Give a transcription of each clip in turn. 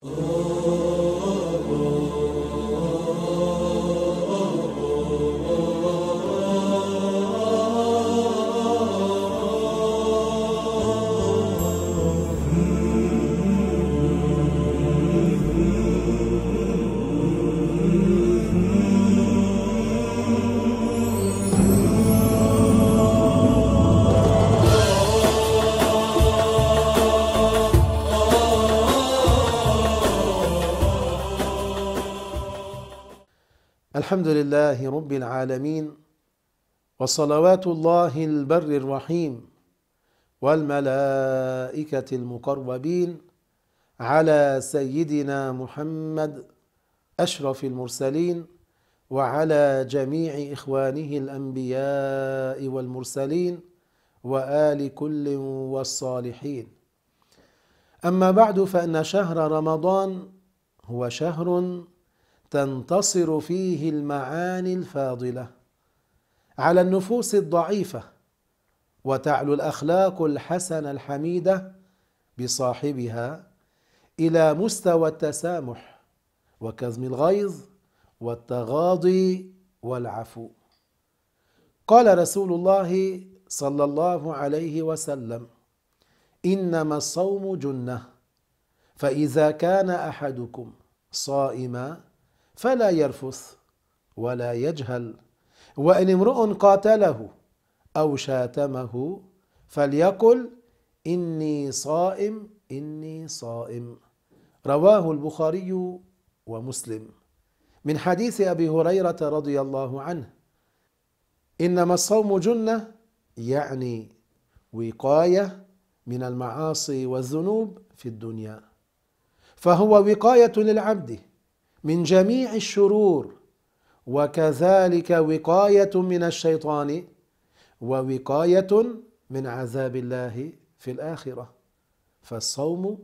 Oh. الحمد لله رب العالمين وصلوات الله البر الرحيم والملائكة المقربين على سيدنا محمد أشرف المرسلين وعلى جميع إخوانه الأنبياء والمرسلين وآل كل والصالحين أما بعد فإن شهر رمضان هو شهر تنتصر فيه المعاني الفاضله على النفوس الضعيفه وتعلو الاخلاق الحسنه الحميده بصاحبها الى مستوى التسامح وكظم الغيظ والتغاضي والعفو قال رسول الله صلى الله عليه وسلم انما الصوم جنه فاذا كان احدكم صائما فلا يرفث ولا يجهل وان امرؤ قاتله او شاتمه فليقل اني صائم اني صائم رواه البخاري ومسلم من حديث ابي هريره رضي الله عنه انما الصوم جنه يعني وقايه من المعاصي والذنوب في الدنيا فهو وقايه للعبد من جميع الشرور وكذلك وقايه من الشيطان ووقايه من عذاب الله في الاخره فالصوم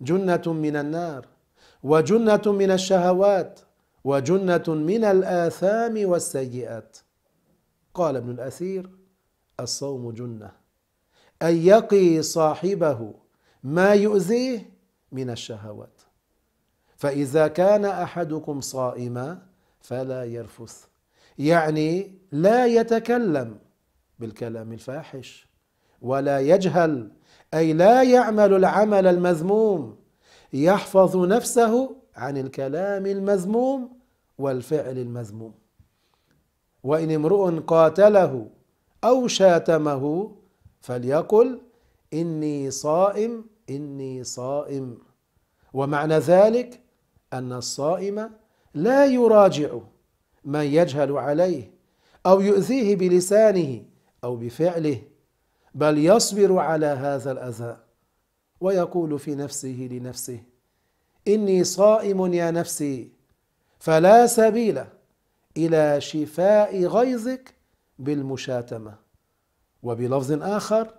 جنه من النار وجنه من الشهوات وجنه من الاثام والسيئات قال ابن الاثير الصوم جنه اي يقي صاحبه ما يؤذيه من الشهوات فإذا كان أحدكم صائما فلا يرفث يعني لا يتكلم بالكلام الفاحش ولا يجهل أي لا يعمل العمل المذموم يحفظ نفسه عن الكلام المذموم والفعل المذموم وإن امرؤ قاتله أو شاتمه فليقل إني صائم إني صائم ومعنى ذلك أن الصائم لا يراجع من يجهل عليه أو يؤذيه بلسانه أو بفعله بل يصبر على هذا الأذى ويقول في نفسه لنفسه إني صائم يا نفسي فلا سبيل إلى شفاء غيظك بالمشاتمة وبلفظ آخر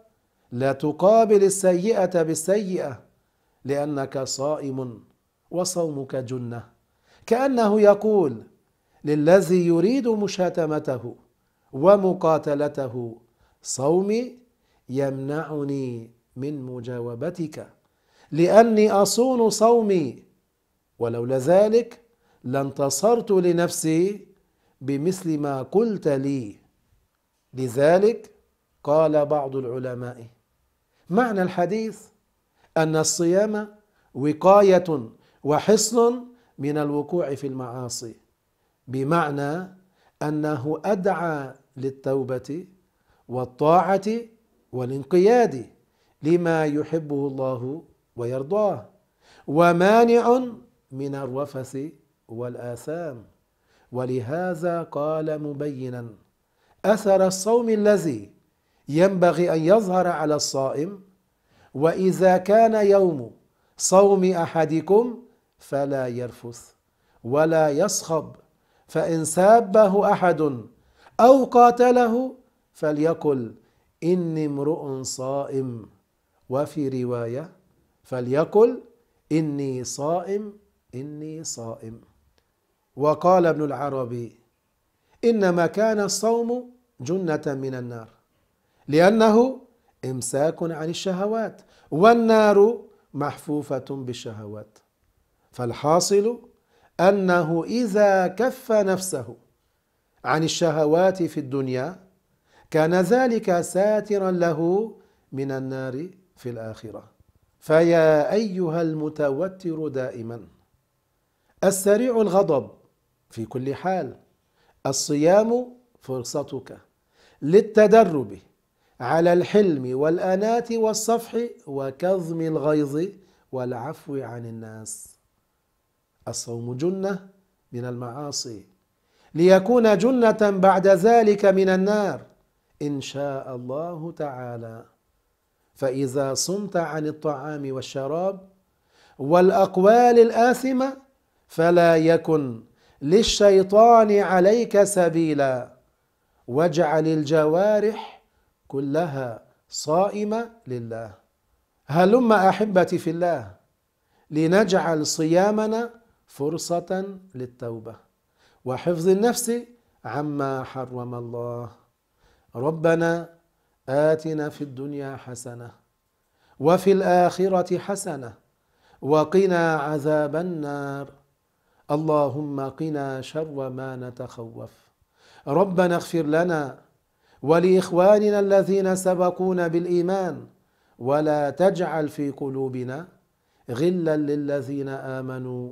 لا تقابل السيئة بالسيئة لأنك صائم وصومك جنة كأنه يقول للذي يريد مشاتمته ومقاتلته صومي يمنعني من مجاوبتك لأني أصون صومي ولولا ذلك لانتصرت لنفسي بمثل ما قلت لي لذلك قال بعض العلماء معنى الحديث أن الصيام وقاية وحصن من الوقوع في المعاصي بمعنى انه ادعى للتوبه والطاعه والانقياد لما يحبه الله ويرضاه ومانع من الرفث والاثام ولهذا قال مبينا اثر الصوم الذي ينبغي ان يظهر على الصائم واذا كان يوم صوم احدكم فلا يرفث ولا يصخب فان سابه احد او قاتله فليقل اني امرؤ صائم وفي روايه فليقل اني صائم اني صائم وقال ابن العربي انما كان الصوم جنه من النار لانه امساك عن الشهوات والنار محفوفه بالشهوات فالحاصل انه اذا كف نفسه عن الشهوات في الدنيا كان ذلك ساترا له من النار في الاخره فيا ايها المتوتر دائما السريع الغضب في كل حال الصيام فرصتك للتدرب على الحلم والاناه والصفح وكظم الغيظ والعفو عن الناس الصوم جنة من المعاصي ليكون جنة بعد ذلك من النار إن شاء الله تعالى فإذا صمت عن الطعام والشراب والأقوال الآثمة فلا يكن للشيطان عليك سبيلا واجعل الجوارح كلها صائمة لله هلم أحبتي في الله لنجعل صيامنا فرصة للتوبة وحفظ النفس عما حرم الله ربنا آتنا في الدنيا حسنة وفي الآخرة حسنة وقنا عذاب النار اللهم قنا شر ما نتخوف ربنا اغفر لنا ولاخواننا الذين سبقونا بالايمان ولا تجعل في قلوبنا غلا للذين امنوا